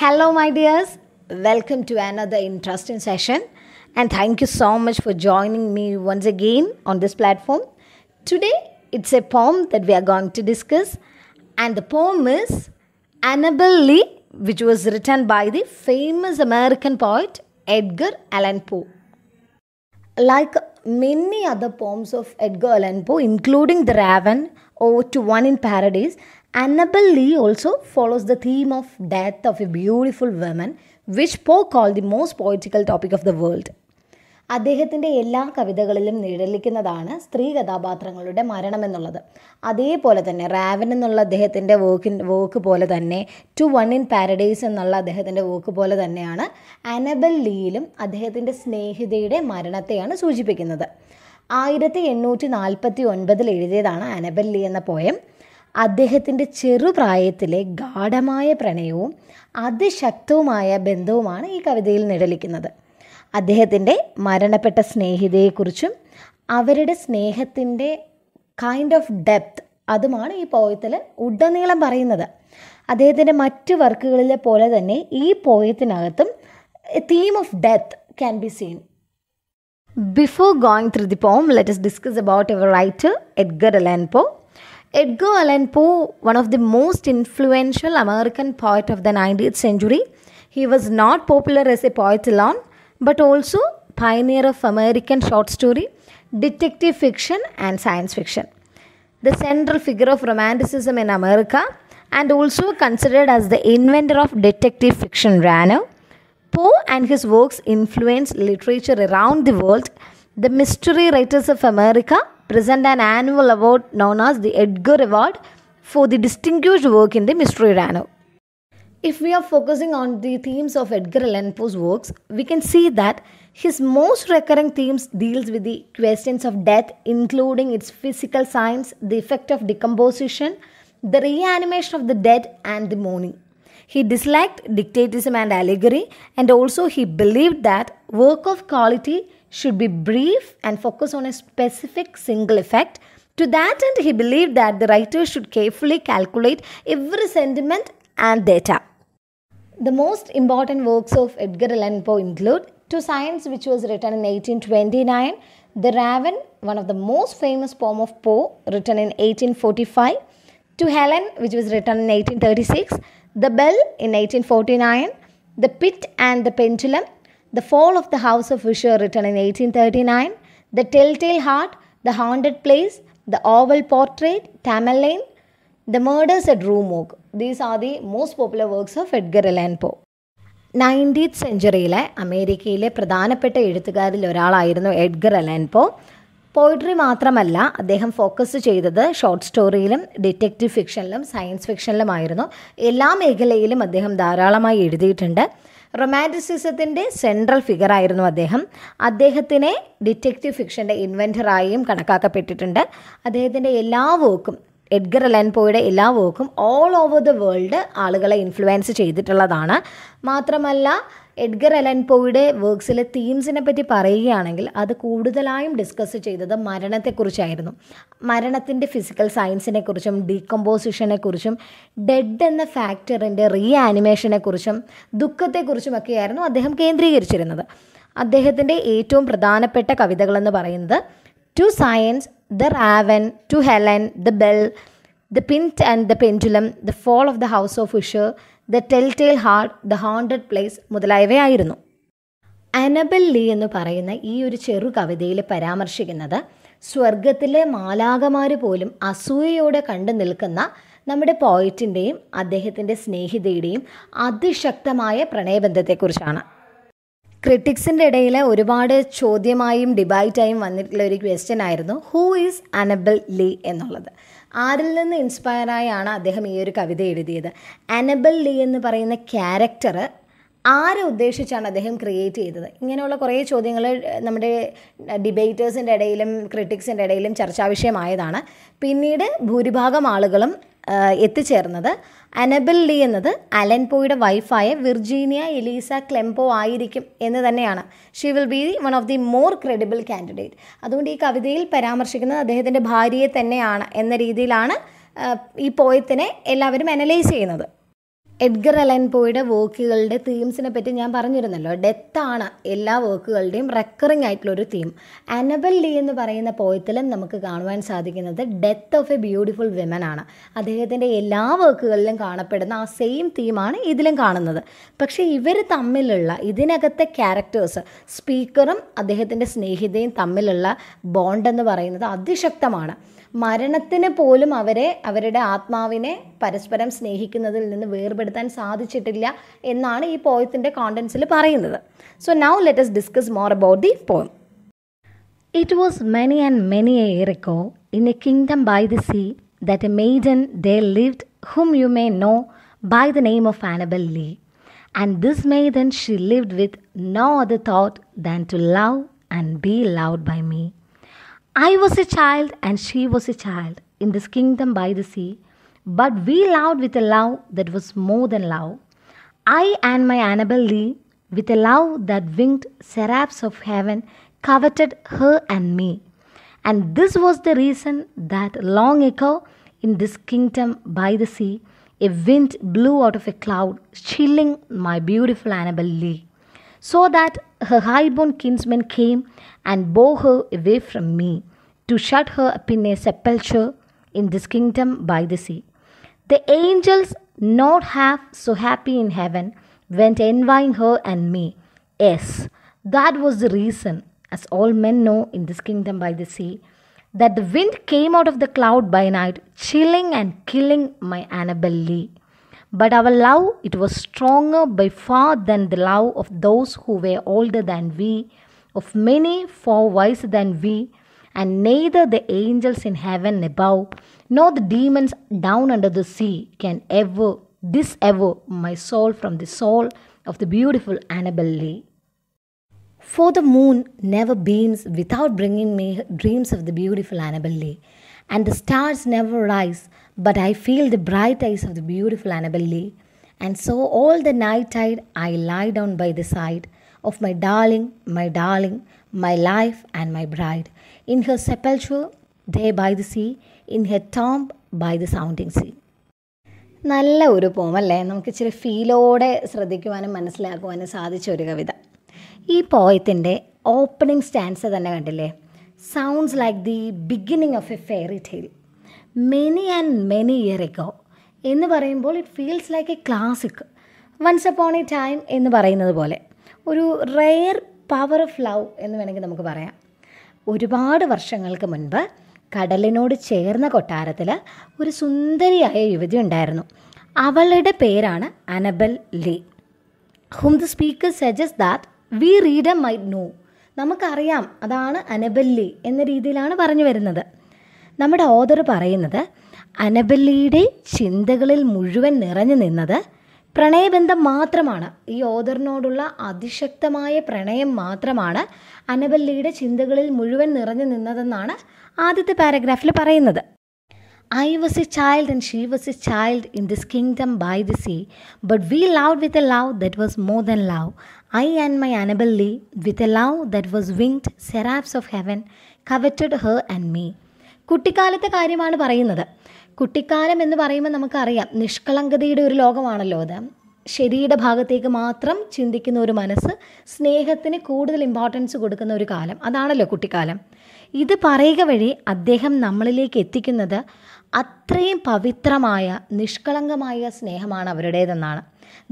Hello, my dears. Welcome to another interesting session. And thank you so much for joining me once again on this platform. Today, it's a poem that we are going to discuss. And the poem is Annabel Lee, which was written by the famous American poet Edgar Allan Poe. Like many other poems of Edgar Allan Poe, including The Raven, Ode to One in Paradise. Annabel Lee also follows the theme of death of a beautiful woman, which Poe called the most poetical topic of the world. അദ്ദേഹത്തിൻ്റെ എല്ലാ കവിതകളിലും നിഴലിക്കുന്നതാണ് സ്ത്രീ കഥാപാത്രങ്ങളുടെ മരണം എന്നുള്ളത് അതേപോലെ തന്നെ Raven എന്നുള്ള അദ്ദേഹത്തിൻ്റെ വോക്കിൻ വോക്ക് പോലെ തന്നെ ടു വൺ ഇൻ പാരഡൈസ് എന്നുള്ള അദ്ദേഹത്തിൻ്റെ വോക്ക് പോലെ തന്നെയാണ് അനബൽ ലീയിലും അദ്ദേഹത്തിൻ്റെ സ്നേഹിതയുടെ മരണത്തെയാണ് സൂചിപ്പിക്കുന്നത് ആയിരത്തി എണ്ണൂറ്റി നാൽപ്പത്തി ഒൻപതിൽ എഴുതിയതാണ് അനബൽ ലീ എന്ന പോയം അദ്ദേഹത്തിൻ്റെ ചെറുപ്രായത്തിലെ ഗാഢമായ പ്രണയവും അതിശക്തവുമായ ബന്ധവുമാണ് ഈ കവിതയിൽ നിഴലിക്കുന്നത് അദ്ദേഹത്തിൻ്റെ മരണപ്പെട്ട സ്നേഹിതയെക്കുറിച്ചും അവരുടെ സ്നേഹത്തിൻ്റെ കൈൻഡ് ഓഫ് ഡെപ്ത് അതുമാണ് ഈ പോയത്തിൽ ഉടനീളം പറയുന്നത് അദ്ദേഹത്തിൻ്റെ മറ്റ് വർക്കുകളിലെ പോലെ തന്നെ ഈ പോയത്തിനകത്തും theme of death can be seen before going through the poem let's discuss about our writer Edgar Allan Poe Edgar Allan Poe one of the most influential American poet of the nineteenth century he was not popular as a poet alone but also pioneer of American short story, detective fiction, and science fiction. The central figure of Romanticism in America and also considered as the inventor of detective fiction genre, Poe and his works influenced literature around the world. The Mystery Writers of America present an annual award known as the Edgar Award for the distinguished work in the mystery genre. If we are focusing on the themes of Edgar Allan Poe's works, we can see that his most recurring themes deals with the questions of death including its physical signs, the effect of decomposition, the reanimation of the dead and the mourning. He disliked dictatism and allegory and also he believed that work of quality should be brief and focus on a specific single effect. To that end, he believed that the writer should carefully calculate every sentiment and data. The most important works of Edgar Allan Poe include To Science, which was written in 1829, The Raven, one of the most famous poems of Poe, written in 1845, To Helen, which was written in 1836, The Bell in 1849, The Pit and the Pendulum, The Fall of the House of Usher, written in 1839, The Telltale Heart, The Haunted Place, The Oval Portrait, Tamerlane, the murders at Rue Morgue. These are the most popular works of Edgar Allan Poe. Nineteenth സെഞ്ചുറിയിലെ അമേരിക്കയിലെ പ്രധാനപ്പെട്ട എഴുത്തുകാരിൽ ഒരാളായിരുന്നു Edgar അലാൻ പോ poetry മാത്രമല്ല അദ്ദേഹം focus ചെയ്തത് short സ്റ്റോറിയിലും detective ഫിക്ഷനിലും സയൻസ് ഫിക്ഷനിലുമായിരുന്നു എല്ലാ മേഖലയിലും അദ്ദേഹം ധാരാളമായി എഴുതിയിട്ടുണ്ട് റൊമാൻറ്റിസിസത്തിൻ്റെ സെൻട്രൽ ഫിഗറായിരുന്നു അദ്ദേഹം അദ്ദേഹത്തിനെ ഡിറ്റക്റ്റീവ് ഫിക്ഷൻ്റെ ഇൻവെൻറ്ററായും കണക്കാക്കപ്പെട്ടിട്ടുണ്ട് അദ്ദേഹത്തിൻ്റെ എല്ലാ വർക്കും എഡ്ഗർ അലൻപോയുടെ എല്ലാ വർക്കും ഓൾ ഓവർ ദ വേൾഡ് ആളുകളെ ഇൻഫ്ലുവൻസ് ചെയ്തിട്ടുള്ളതാണ് മാത്രമല്ല എഡ്ഗർ അലൻപോയുടെ വർക്ക്സിലെ തീംസിനെ പറ്റി പറയുകയാണെങ്കിൽ അത് കൂടുതലായും ഡിസ്കസ് ചെയ്തത് മരണത്തെക്കുറിച്ചായിരുന്നു മരണത്തിൻ്റെ ഫിസിക്കൽ സയൻസിനെക്കുറിച്ചും ഡീകമ്പോസിഷനെക്കുറിച്ചും ഡെഡ് എന്ന ഫാക്ടറിൻ്റെ റീ ആനിമേഷനെക്കുറിച്ചും ഒക്കെയായിരുന്നു അദ്ദേഹം കേന്ദ്രീകരിച്ചിരുന്നത് അദ്ദേഹത്തിൻ്റെ ഏറ്റവും പ്രധാനപ്പെട്ട കവിതകളെന്ന് പറയുന്നത് to science The Raven, To Helen, The Bell, The Pint and the Pendulum, The Fall of the House of Usher, the tale heart the haunted place മുതലായവയായിരുന്നു അനബൽ ലീ എന്ന് പറയുന്ന ഈ ഒരു ചെറു കവിതയിൽ പരാമർശിക്കുന്നത് സ്വർഗത്തിലെ മാലാകമാർ പോലും അസൂയയോടെ കണ്ടു നിൽക്കുന്ന നമ്മുടെ പോയിറ്റിൻ്റെയും അദ്ദേഹത്തിൻ്റെ സ്നേഹിതയുടെയും അതിശക്തമായ പ്രണയബന്ധത്തെക്കുറിച്ചാണ് ക്രിട്ടിക്സിൻ്റെ ഇടയിൽ ഒരുപാട് ചോദ്യമായും ഡിബൈറ്റായും വന്നിട്ടുള്ള ഒരു ക്വസ്റ്റ്യൻ ആയിരുന്നു ഹൂ ഈസ് അനബിൾ ലീ എന്നുള്ളത് ആരിൽ നിന്ന് ഇൻസ്പയറായാണ് അദ്ദേഹം ഈ ഒരു കവിത എഴുതിയത് അനബിൾ ലീ എന്ന് പറയുന്ന ക്യാരക്ടർ ആരെ ഉദ്ദേശിച്ചാണ് അദ്ദേഹം ക്രിയേറ്റ് ചെയ്തത് ഇങ്ങനെയുള്ള കുറേ ചോദ്യങ്ങൾ നമ്മുടെ ഡിബേറ്റേഴ്സിൻ്റെ ഇടയിലും ക്രിട്ടിക്സിൻ്റെ ഇടയിലും ചർച്ചാവിഷയമായതാണ് പിന്നീട് ഭൂരിഭാഗം ആളുകളും എത്തിച്ചേർന്നത് അനബിൾ ലീ എന്നത് അലൻ പോയുടെ വൈഫായ വിർജീനിയ എലീസ ക്ലെംപോ ആയിരിക്കും എന്ന് തന്നെയാണ് she will be one of the more credible candidate അതുകൊണ്ട് ഈ കവിതയിൽ പരാമർശിക്കുന്നത് അദ്ദേഹത്തിൻ്റെ ഭാര്യയെ തന്നെയാണ് എന്ന രീതിയിലാണ് ഈ പോയത്തിനെ എല്ലാവരും അനലൈസ് ചെയ്യുന്നത് എഡ്ഗർ അലൻ പോയുടെ വർക്കുകളുടെ തീംസിനെ പറ്റി ഞാൻ പറഞ്ഞിരുന്നല്ലോ ഡെത്താണ് എല്ലാ വർക്കുകളുടെയും റെക്കറിങ് ആയിട്ടുള്ള ഒരു തീം അനബൽ ലീ എന്ന് പറയുന്ന പോയത്തിലും നമുക്ക് കാണുവാൻ സാധിക്കുന്നത് death of a beautiful women ആണ് അദ്ദേഹത്തിൻ്റെ എല്ലാ വർക്കുകളിലും കാണപ്പെടുന്ന ആ സെയിം തീമാണ് ഇതിലും കാണുന്നത് പക്ഷേ ഇവർ തമ്മിലുള്ള ഇതിനകത്തെ ക്യാരക്ടേഴ്സ് സ്പീക്കറും അദ്ദേഹത്തിൻ്റെ സ്നേഹിതയും തമ്മിലുള്ള ബോണ്ട് എന്ന് പറയുന്നത് അതിശക്തമാണ് മരണത്തിന് പോലും അവരെ അവരുടെ ആത്മാവിനെ പരസ്പരം സ്നേഹിക്കുന്നതിൽ നിന്ന് വേർപെടുത്താൻ സാധിച്ചിട്ടില്ല എന്നാണ് ഈ പോയത്തിൻ്റെ കോണ്ടൻസിൽ പറയുന്നത് so now let's discuss more about the poem It was many and many a year ago, in a kingdom by the sea, that a maiden there lived whom you may know by the name of Annabel Lee. And this maiden she lived with no other thought than to love and be loved by me. I was a child and she was a child in this kingdom by the sea, but we loved with a love that was more than love. I and my Annabel Lee, with a love that winged seraphs of heaven, coveted her and me. And this was the reason that long ago in this kingdom by the sea, a wind blew out of a cloud, chilling my beautiful Annabel Lee, so that her highborn kinsmen came and bore her away from me to shut her up in a sepulchre in this kingdom by the sea. The angels, not half so happy in heaven, went envying her and me. Yes, that was the reason, as all men know in this kingdom by the sea, that the wind came out of the cloud by night, chilling and killing my Annabel Lee. But our love, it was stronger by far than the love of those who were older than we, of many far wiser than we, and neither the angels in heaven above, nor the demons down under the sea can ever disever my soul from the soul of the beautiful Annabel Lee. For the moon never beams without bringing me dreams of the beautiful Annabel Lee, and the stars never rise but I feel the bright eyes of the beautiful Annabel Lee. And so all the night tide I lie down by the side of my darling, my darling, my life and my bride. In her sepulchre, there by the sea, in her tomb by the sounding sea. നല്ല ഒരു പോമല്ലേ നമുക്ക് ഇച്ചിരി ഫീലോടെ ശ്രദ്ധിക്കുവാനും മനസ്സിലാക്കുവാനും സാധിച്ച ഒരു കവിത ഈ പോയത്തിൻ്റെ opening stanza തന്നെ കണ്ടില്ലേ sounds like the beginning of a fairy tale many and many year ago എന്ന് പറയുമ്പോൾ it feels like a classic once upon a time എന്ന് പറയുന്നത് പോലെ ഒരു റെയർ പവർ ഓഫ് ലവ് എന്ന് വേണമെങ്കിൽ നമുക്ക് പറയാം ഒരുപാട് വർഷങ്ങൾക്ക് മുൻപ് കടലിനോട് ചേർന്ന കൊട്ടാരത്തിൽ ഒരു സുന്ദരിയായ യുവതി ഉണ്ടായിരുന്നു അവളുടെ പേരാണ് Annabel Lee hmm the speaker suggest that we a my know നമുക്കറിയാം അതാണ് അനബൽ ലീ എന്ന രീതിയിലാണ് പറഞ്ഞു വരുന്നത് നമ്മുടെ ഓദർ പറയുന്നത് അനബല്ലിയുടെ ചിന്തകളിൽ മുഴുവൻ നിറഞ്ഞു നിന്നത് പ്രണയബന്ധം മാത്രമാണ് ഈ ഓദറിനോടുള്ള അതിശക്തമായ പ്രണയം മാത്രമാണ് അനബല്ലിയുടെ ചിന്തകളിൽ മുഴുവൻ നിറഞ്ഞു നിന്നതെന്നാണ് ആദ്യത്തെ പാരഗ്രാഫിൽ പറയുന്നത് I was a child and she was a child in this kingdom by the sea but we love with a love that was more than love I and my Annabel Lee with a love that was winged seraphs of heaven coveted her and me കുട്ടിക്കാലത്തെ കാര്യമാണ് പറയുന്നത് കുട്ടിക്കാലം എന്ന് പറയുമ്പോൾ നമുക്കറിയാം നിഷ്കളങ്കതയുടെ ഒരു ലോകമാണല്ലോ അത് ശരിയുടെ ഭാഗത്തേക്ക് മാത്രം ചിന്തിക്കുന്ന ഒരു മനസ്സ് സ്നേഹത്തിന് കൂടുതൽ ഇമ്പോർട്ടൻസ് കൊടുക്കുന്ന ഒരു കാലം അതാണല്ലോ കുട്ടിക്കാലം ഇത് പറയുക വഴി അദ്ദേഹം നമ്മളിലേക്ക് എത്തിക്കുന്നത് അത്രയും പവിത്രമായ നിഷ്കളങ്കമായ സ്നേഹമാണ് അവരുടേതെന്നാണ്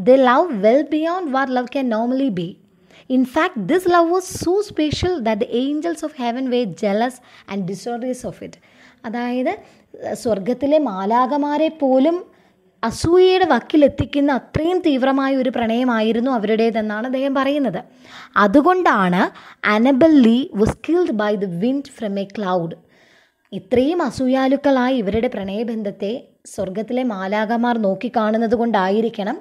the love well beyond what love can normally be In fact, this love was so special that the angels of heaven were jealous and disorders of it. അതായത് സ്വർഗത്തിലെ മാലാകമാരെ പോലും അസൂയയുടെ വക്കിലെത്തിക്കുന്ന അത്രയും തീവ്രമായ ഒരു പ്രണയമായിരുന്നു അവരുടേതെന്നാണ് അദ്ദേഹം പറയുന്നത് അതുകൊണ്ടാണ് Annabel Lee was killed by the wind from a cloud ഇത്രയും അസൂയാലുക്കളായി ഇവരുടെ പ്രണയബന്ധത്തെ സ്വർഗത്തിലെ മാലാകമാർ നോക്കിക്കാണുന്നത് കൊണ്ടായിരിക്കണം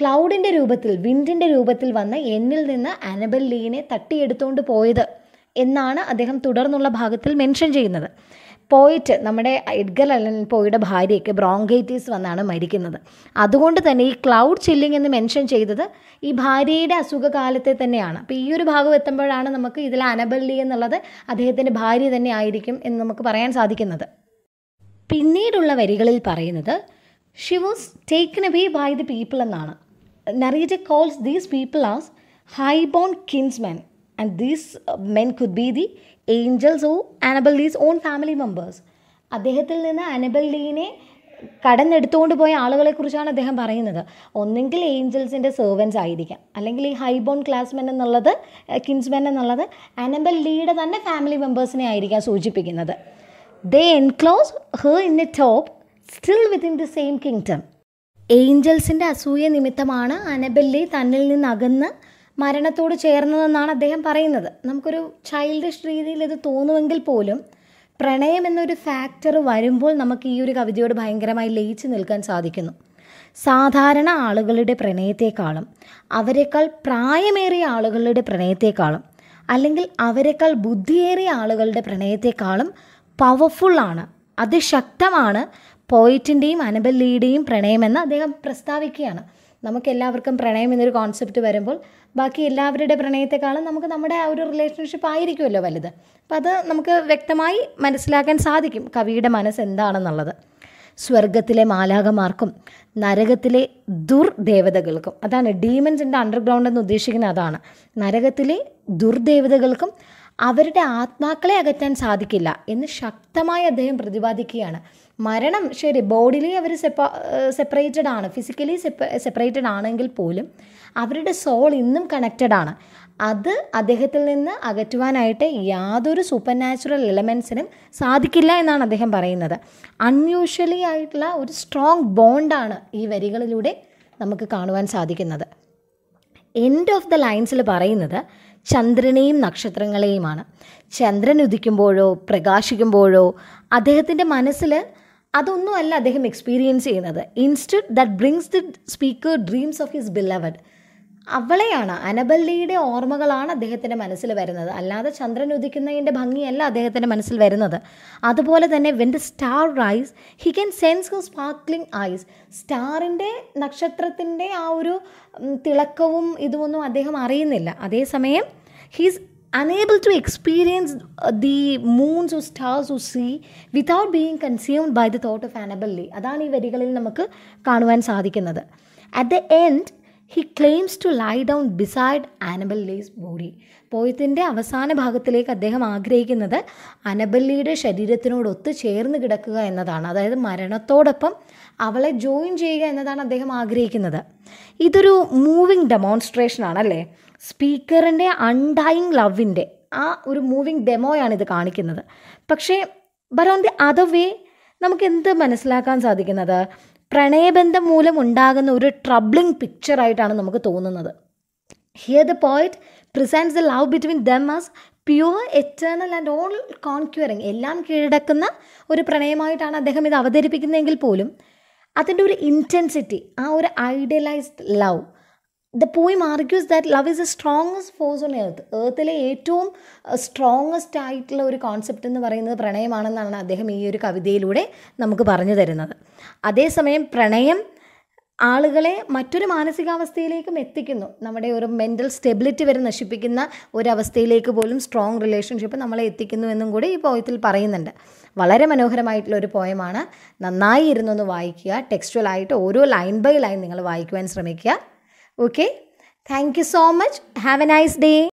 ക്ലൗഡിൻ്റെ രൂപത്തിൽ വിൻഡിൻ്റെ രൂപത്തിൽ വന്ന് എന്നിൽ നിന്ന് അനബൽ ലീനെ തട്ടിയെടുത്തുകൊണ്ട് പോയത് എന്നാണ് അദ്ദേഹം തുടർന്നുള്ള ഭാഗത്തിൽ മെൻഷൻ ചെയ്യുന്നത് പോയിറ്റ് നമ്മുടെ എഡ്ഗർ അലൻ പോയുടെ ഭാര്യയ്ക്ക് ബ്രോങ്കൈറ്റീസ് വന്നാണ് മരിക്കുന്നത് അതുകൊണ്ട് തന്നെ ഈ ക്ലൗഡ് ചില്ലിങ് എന്ന് മെൻഷൻ ചെയ്തത് ഈ ഭാര്യയുടെ അസുഖകാലത്തെ തന്നെയാണ് അപ്പോൾ ഈ ഒരു ഭാഗം എത്തുമ്പോഴാണ് നമുക്ക് ഇതിൽ അനബല്ലി എന്നുള്ളത് അദ്ദേഹത്തിൻ്റെ ഭാര്യ തന്നെ ആയിരിക്കും എന്ന് നമുക്ക് പറയാൻ സാധിക്കുന്നത് പിന്നീടുള്ള വരികളിൽ പറയുന്നത് she was taken away by the people എന്നാണ് calls these people as high born kinsmen and these men could be the angels or Annabel Lee's own family members അദ്ദേഹത്തിൽ നിന്ന് അനബൽഡീനെ കടന്നെടുത്തുകൊണ്ട് പോയ ആളുകളെക്കുറിച്ചാണ് അദ്ദേഹം പറയുന്നത് ഒന്നെങ്കിൽ ഏഞ്ചൽസിൻ്റെ സെർവൻസ് ആയിരിക്കാം അല്ലെങ്കിൽ ഈ ഹൈബോൺ ക്ലാസ്മെൻ എന്നുള്ളത് കിൻസ്മെൻ എന്നുള്ളത് അനബൽ ലീയുടെ തന്നെ ഫാമിലി മെമ്പേഴ്സിനെ ആയിരിക്കാം സൂചിപ്പിക്കുന്നത് they enclose her in a top still within the same kingdom ഏഞ്ചൽസിൻ്റെ അസൂയ നിമിത്തമാണ് അനബല്ലി തന്നിൽ നിന്ന് അകന്ന് മരണത്തോട് ചേർന്നതെന്നാണ് അദ്ദേഹം പറയുന്നത് നമുക്കൊരു ചൈൽഡിഷ് രീതിയിൽ ഇത് തോന്നുമെങ്കിൽ പോലും പ്രണയം എന്നൊരു ഫാക്ടർ വരുമ്പോൾ നമുക്ക് ഈ ഒരു കവിതയോട് ഭയങ്കരമായി ലയിച്ചു നിൽക്കാൻ സാധിക്കുന്നു സാധാരണ ആളുകളുടെ പ്രണയത്തെക്കാളും അവരെക്കാൾ പ്രായമേറിയ ആളുകളുടെ പ്രണയത്തെക്കാളും അല്ലെങ്കിൽ അവരെക്കാൾ ബുദ്ധിയേറിയ ആളുകളുടെ പ്രണയത്തെക്കാളും പവർഫുള്ളാണ് അതിശക്തമാണ് പോയിറ്റിൻ്റെയും അനബല്ലിയുടെയും പ്രണയമെന്ന് അദ്ദേഹം പ്രസ്താവിക്കുകയാണ് നമുക്ക് എല്ലാവർക്കും പ്രണയം എന്നൊരു കോൺസെപ്റ്റ് വരുമ്പോൾ ബാക്കി എല്ലാവരുടെ പ്രണയത്തെക്കാളും നമുക്ക് നമ്മുടെ ആ ഒരു റിലേഷൻഷിപ്പ് ആയിരിക്കുമല്ലോ വലുത് അപ്പം അത് നമുക്ക് വ്യക്തമായി മനസ്സിലാക്കാൻ സാധിക്കും കവിയുടെ മനസ്സ് എന്താണെന്നുള്ളത് സ്വർഗത്തിലെ മാലാകമാർക്കും നരകത്തിലെ ദുർദേവതകൾക്കും അതാണ് ഡീമൻസിൻ്റെ അണ്ടർഗ്രൗണ്ട് എന്ന് ഉദ്ദേശിക്കുന്നത് അതാണ് നരകത്തിലെ ദുർദേവതകൾക്കും അവരുടെ ആത്മാക്കളെ അകറ്റാൻ സാധിക്കില്ല എന്ന് ശക്തമായി അദ്ദേഹം പ്രതിപാദിക്കുകയാണ് മരണം ശരി ബോഡിലി അവർ സെപ്പാ സെപ്പറേറ്റഡ് ആണ് ഫിസിക്കലി സെപ്പ സെപ്പറേറ്റഡ് ആണെങ്കിൽ പോലും അവരുടെ സോൾ ഇന്നും കണക്റ്റഡ് ആണ് അത് അദ്ദേഹത്തിൽ നിന്ന് അകറ്റുവാനായിട്ട് യാതൊരു സൂപ്പർ നാച്ചുറൽ എലമെൻസിനും സാധിക്കില്ല എന്നാണ് അദ്ദേഹം പറയുന്നത് അൺയൂഷ്വലി ആയിട്ടുള്ള ഒരു സ്ട്രോങ് ബോണ്ടാണ് ഈ വരികളിലൂടെ നമുക്ക് കാണുവാൻ സാധിക്കുന്നത് എൻഡ് ഓഫ് ദ ലൈൻസിൽ പറയുന്നത് ചന്ദ്രനെയും നക്ഷത്രങ്ങളെയുമാണ് ചന്ദ്രൻ ഉദിക്കുമ്പോഴോ പ്രകാശിക്കുമ്പോഴോ അദ്ദേഹത്തിൻ്റെ മനസ്സിൽ അതൊന്നുമല്ല അദ്ദേഹം എക്സ്പീരിയൻസ് ചെയ്യുന്നത് instead that brings the speaker dreams of his beloved അവളെയാണ് അനബല്ലയുടെ ഓർമ്മകളാണ് അദ്ദേഹത്തിൻ്റെ മനസ്സിൽ വരുന്നത് അല്ലാതെ ചന്ദ്രൻ ഉദിക്കുന്നതിൻ്റെ ഭംഗിയല്ല അദ്ദേഹത്തിൻ്റെ മനസ്സിൽ വരുന്നത് അതുപോലെ തന്നെ when the star rise he can sense who sparkling eyes സ്റ്റാറിൻ്റെ നക്ഷത്രത്തിൻ്റെ ആ ഒരു തിളക്കവും ഇതുമൊന്നും അദ്ദേഹം അറിയുന്നില്ല അതേസമയം he's unable to experience uh, the moons or stars or sea without being consumed by the thought of Annabel Lee അതാണ് ഈ വരികളിൽ നമുക്ക് കാണുവാൻ സാധിക്കുന്നത് at the end he claims to lie down beside Annabel Lee's body പോയത്തിൻ്റെ അവസാന ഭാഗത്തിലേക്ക് അദ്ദേഹം ആഗ്രഹിക്കുന്നത് അനബല്ലിയുടെ ശരീരത്തിനോട് ഒത്തു ചേർന്ന് കിടക്കുക എന്നതാണ് അതായത് മരണത്തോടൊപ്പം അവളെ ജോയിൻ ചെയ്യുക എന്നതാണ് അദ്ദേഹം ആഗ്രഹിക്കുന്നത് ഇതൊരു മൂവിങ് ഡെമോൺസ്ട്രേഷൻ ആണല്ലേ സ്പീക്കറിൻ്റെ അൺഡൈയിങ് ലവിൻ്റെ ആ ഒരു മൂവിങ് ഡെമോയാണ് ഇത് കാണിക്കുന്നത് പക്ഷേ ബറോൺ ദി അതർ വേ നമുക്ക് എന്ത് മനസ്സിലാക്കാൻ സാധിക്കുന്നത് പ്രണയബന്ധം മൂലം ഉണ്ടാകുന്ന ഒരു ട്രബ്ലിങ് പിക്ചറായിട്ടാണ് നമുക്ക് തോന്നുന്നത് here the poet presents the love between them as pure eternal and all conquering എല്ലാം കീഴടക്കുന്ന ഒരു പ്രണയമായിട്ടാണ് അദ്ദേഹം ഇത് അവതരിപ്പിക്കുന്നതെങ്കിൽ പോലും അതിൻ്റെ ഒരു ഇൻറ്റൻസിറ്റി ആ ഒരു idealized love the poem argues that love is a strongest force on earth എർത്തിലെ ഏറ്റവും സ്ട്രോങ്ങസ്റ്റ് ആയിട്ടുള്ള ഒരു കോൺസെപ്റ്റ് എന്ന് പറയുന്നത് പ്രണയമാണെന്നാണ് അദ്ദേഹം ഈ ഒരു കവിതയിലൂടെ നമുക്ക് പറഞ്ഞു തരുന്നത് അതേസമയം പ്രണയം ആളുകളെ മറ്റൊരു മാനസികാവസ്ഥയിലേക്കും എത്തിക്കുന്നു നമ്മുടെ ഒരു മെൻ്റൽ സ്റ്റെബിലിറ്റി വരെ നശിപ്പിക്കുന്ന ഒരവസ്ഥയിലേക്ക് പോലും സ്ട്രോങ് റിലേഷൻഷിപ്പ് നമ്മളെ എത്തിക്കുന്നു എന്നും കൂടി ഈ പോയത്തിൽ പറയുന്നുണ്ട് വളരെ മനോഹരമായിട്ടുള്ള ഒരു പോയമാണ് നന്നായി ഇരുന്നൊന്ന് വായിക്കുക ടെക്സ്റ്റുവലായിട്ട് ഓരോ ലൈൻ ബൈ ലൈൻ നിങ്ങൾ വായിക്കുവാൻ ശ്രമിക്കുക Okay. Thank you so much. Have a nice day.